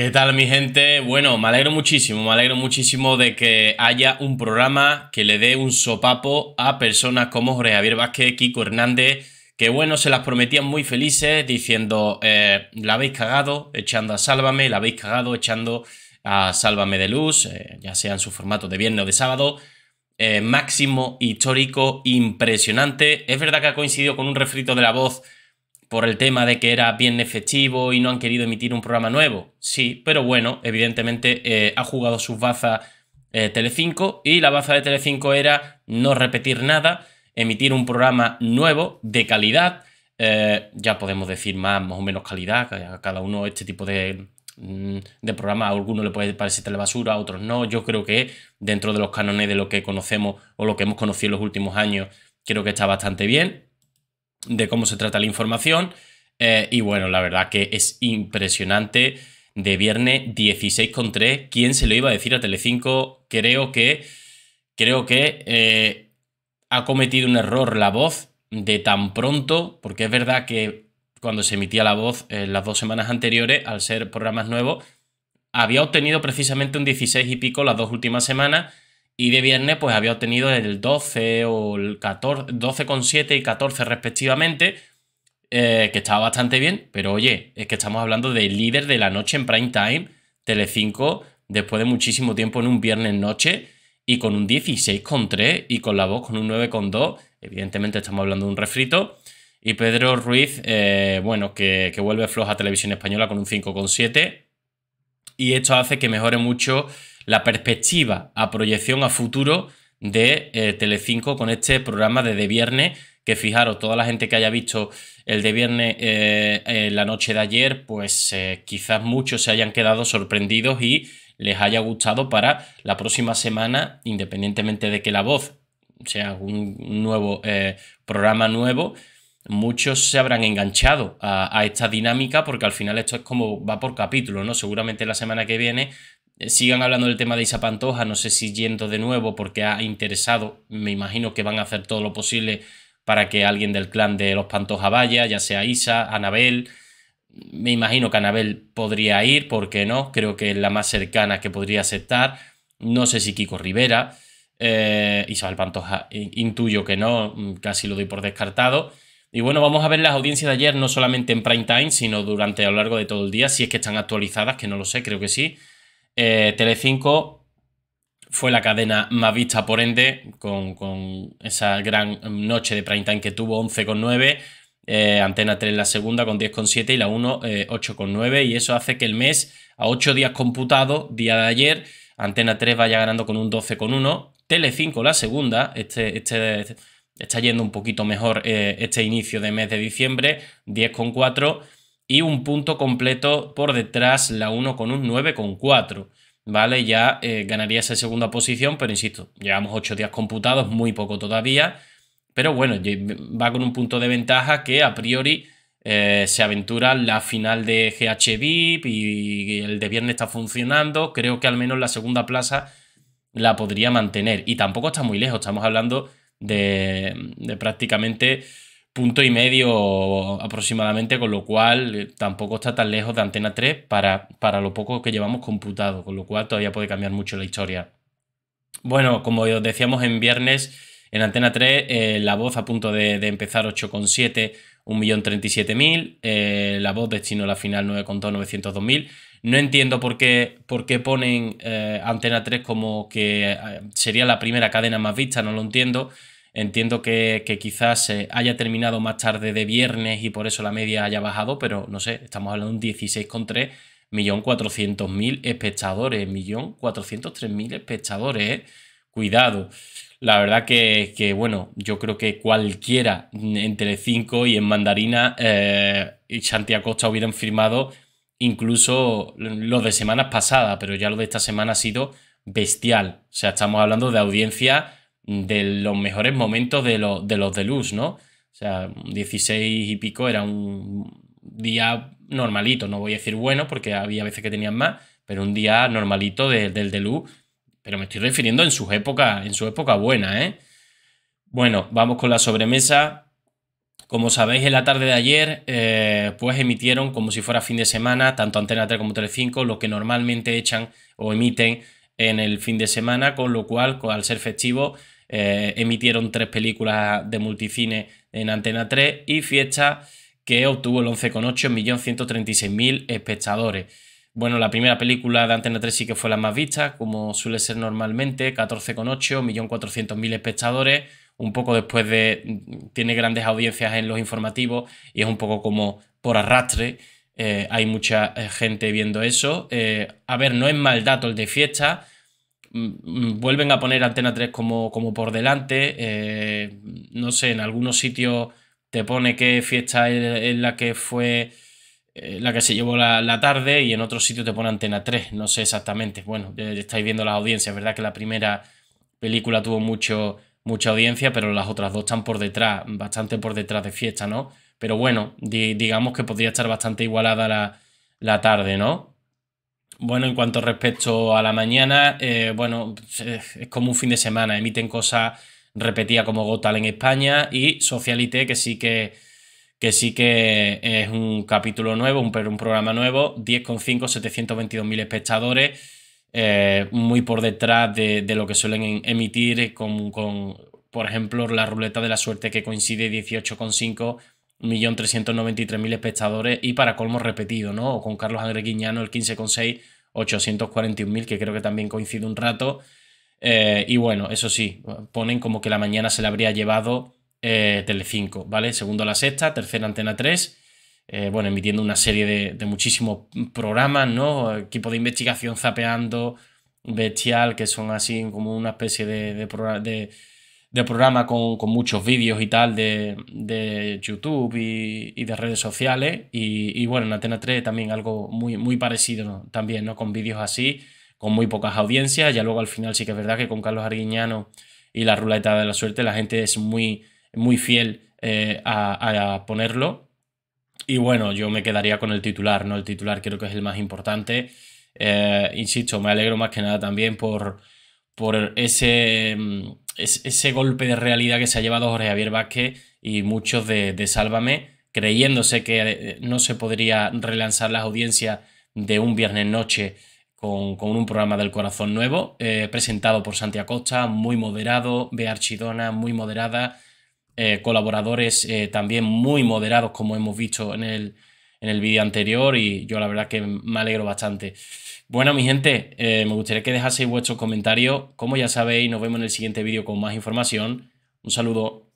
¿Qué tal mi gente? Bueno, me alegro muchísimo, me alegro muchísimo de que haya un programa que le dé un sopapo a personas como Jorge Javier Vázquez, Kiko Hernández, que bueno, se las prometían muy felices diciendo, eh, la habéis cagado echando a Sálvame, la habéis cagado echando a Sálvame de Luz, eh, ya sea en su formato de viernes o de sábado, eh, máximo histórico impresionante. Es verdad que ha coincidido con un refrito de la voz por el tema de que era bien efectivo y no han querido emitir un programa nuevo. Sí, pero bueno, evidentemente eh, ha jugado sus bazas eh, Telecinco y la baza de Telecinco era no repetir nada, emitir un programa nuevo de calidad. Eh, ya podemos decir más, o menos calidad, a cada uno este tipo mm, de, programa a alguno le puede parecer telebasura, a otros no. Yo creo que dentro de los cánones de lo que conocemos o lo que hemos conocido en los últimos años, creo que está bastante bien de cómo se trata la información. Eh, y bueno, la verdad que es impresionante. De viernes 16,3. ¿Quién se lo iba a decir a Telecinco? Creo que. Creo que eh, ha cometido un error la voz de tan pronto. Porque es verdad que cuando se emitía la voz eh, las dos semanas anteriores, al ser programas nuevos, había obtenido precisamente un 16 y pico las dos últimas semanas y de viernes pues había obtenido el 12 o el 14, 12,7 y 14 respectivamente, eh, que estaba bastante bien, pero oye, es que estamos hablando del líder de la noche en prime time, Tele 5 después de muchísimo tiempo en un viernes noche y con un 16,3 y con la voz con un 9,2, evidentemente estamos hablando de un refrito. Y Pedro Ruiz, eh, bueno, que, que vuelve floja a Televisión Española con un 5,7. Y esto hace que mejore mucho la perspectiva a proyección a futuro de eh, Telecinco con este programa de De Viernes, que fijaros, toda la gente que haya visto el De Viernes eh, eh, la noche de ayer, pues quizás muchos se hayan quedado sorprendidos y les haya gustado para la próxima semana, independientemente de que La Voz sea un nuevo programa nuevo, muchos se habrán enganchado a, a, esta dinámica porque al final esto es como va por capítulo, ¿no? Seguramente la semana que viene sigan hablando del tema de Isa Pantoja, no sé si yendo de nuevo porque ha interesado, me imagino que van a hacer todo lo posible para que alguien del clan de los Pantoja vaya, ya sea Isa, Anabel. Me imagino que Anabel podría ir, porque no? Creo que es la más cercana que podría aceptar. No sé si Kiko Rivera, eh, Isabel Pantoja, intuyo que no, mm, casi lo doy por descartado. Y bueno, vamos a ver las audiencias de ayer, no solamente en prime time, sino durante a lo largo de todo el día, si es que están actualizadas, que no lo sé, creo que sí. Eh, Tele5 fue la cadena más vista, por ende, con, esa gran noche de prime time que tuvo 11,9. Eh, Antena 3 la segunda con 10,7 y la 1 8,9 eh, y eso hace que el mes a 8 días computado, día de ayer, Antena 3 vaya ganando con un 12,1, Tele5 la segunda, este, este, este, está yendo un poquito mejor este inicio de mes de diciembre, 10,4 y un punto completo por detrás la 1 con un con 4 ¿Vale? Ya eh, ganaría esa segunda posición, pero insisto, llevamos 8 días computados, muy poco todavía. Pero bueno, va con un punto de ventaja que a priori eh, se aventura la final de GH VIP y el de viernes está funcionando. Creo que al menos la segunda plaza la podría mantener. Y tampoco está muy lejos, estamos hablando de prácticamente punto y medio aproximadamente, con lo cual eh, tampoco está tan lejos de Antena 3 para, para lo poco que llevamos computado, con lo cual todavía puede cambiar mucho la historia. Bueno, como os decíamos en viernes, en Antena 3, eh, la voz a punto de, de empezar 8,7, 1.037.000, mil eh, la voz destino a la final mil No entiendo por qué, por qué ponen Antena 3 como que sería la primera cadena más vista, no lo entiendo. Entiendo que, quizás haya terminado más tarde de viernes y por eso la media haya bajado, pero no sé, estamos hablando de un 16,3 millón mil espectadores, millón mil espectadores, ¿eh? cuidado. La verdad que, que, bueno, yo creo que cualquiera entre 5 y en Mandarina eh, y Santiago Costa hubieran firmado incluso lo de semanas pasadas, pero ya lo de esta semana ha sido bestial. O sea, estamos hablando de audiencia de los mejores momentos de, de los de luz, ¿no? O sea, 16 y pico era un día normalito, no voy a decir bueno porque había veces que tenían más, pero un día normalito del de luz, pero me estoy refiriendo en sus épocas, en su época buena, ¿eh? Bueno, vamos con la sobremesa. Como sabéis, en la tarde de ayer, eh, pues emitieron como si fuera fin de semana, tanto Antena 3 como Telecinco, lo que normalmente echan o emiten en el fin de semana, con lo cual, al ser festivo, eh, emitieron tres películas de multicine en Antena 3 y Fiesta, que obtuvo el 11,8 mil espectadores. Bueno, la primera película de Antena 3 sí que fue la más vista, como suele ser normalmente, 14,8, mil espectadores, un poco después de... Mm, tiene grandes audiencias en los informativos y es un poco como por arrastre, eh, hay mucha eh, gente viendo eso. a ver, no es mal dato el de fiesta, Mm, mm, vuelven a poner Antena 3 como, como por delante. Eh, no sé, en algunos sitios te pone que fiesta es la que fue eh, la que se llevó la, tarde y en otro sitio te pone Antena 3, no sé exactamente. Bueno, estáis viendo las audiencias, ¿verdad? Que la primera película tuvo mucho, mucha audiencia, pero las otras dos están por detrás, bastante por detrás de fiesta, ¿no? Pero bueno, digamos que podría estar bastante igualada la, la tarde, ¿no? Bueno, en cuanto respecto a la mañana, eh, bueno, es como un fin de semana, emiten cosas repetidas como Gotal en España y Socialite, que sí que, que sí que es un capítulo nuevo, un, un programa nuevo, 10,5, 722.000 espectadores, eh, muy por detrás de, lo que suelen emitir con, con, por ejemplo, la ruleta de la suerte que coincide 18,5 1.393.000 espectadores y para colmo repetido, ¿no? O con Carlos André Guiñano el 15,6, 841.000, que creo que también coincide un rato. Eh, y bueno, eso sí, ponen como que la mañana se le habría llevado tele eh, Telecinco, ¿vale? Segundo la sexta, tercera Antena 3, eh, bueno, emitiendo una serie de, muchísimos programas, ¿no? Equipo de investigación zapeando, bestial, que son así como una especie de, de, de de programa con, muchos vídeos y tal de, YouTube y, de redes sociales. Y, y, bueno, en Antena 3 también algo muy, muy parecido también, ¿no? Con vídeos así, con muy pocas audiencias. Ya luego al final sí que es verdad que con Carlos Arguiñano y la ruleta de la suerte la gente es muy, muy fiel eh, a, ponerlo. Y bueno, yo me quedaría con el titular, ¿no? El titular creo que es el más importante. Eh, insisto, me alegro más que nada también por, por ese, mm, ese golpe de realidad que se ha llevado Jorge Javier Vázquez y muchos de, Sálvame, creyéndose que eh, no se podría relanzar las audiencias de un viernes noche con, un programa del corazón nuevo, eh, presentado por Santiago Costa, muy moderado, Bea Archidona, muy moderada, eh, colaboradores también muy moderados, como hemos visto en el, en el vídeo anterior y yo la verdad que me alegro bastante. Bueno, mi gente, eh, me gustaría que dejaseis vuestros comentarios. Como ya sabéis, nos vemos en el siguiente vídeo con más información. Un saludo.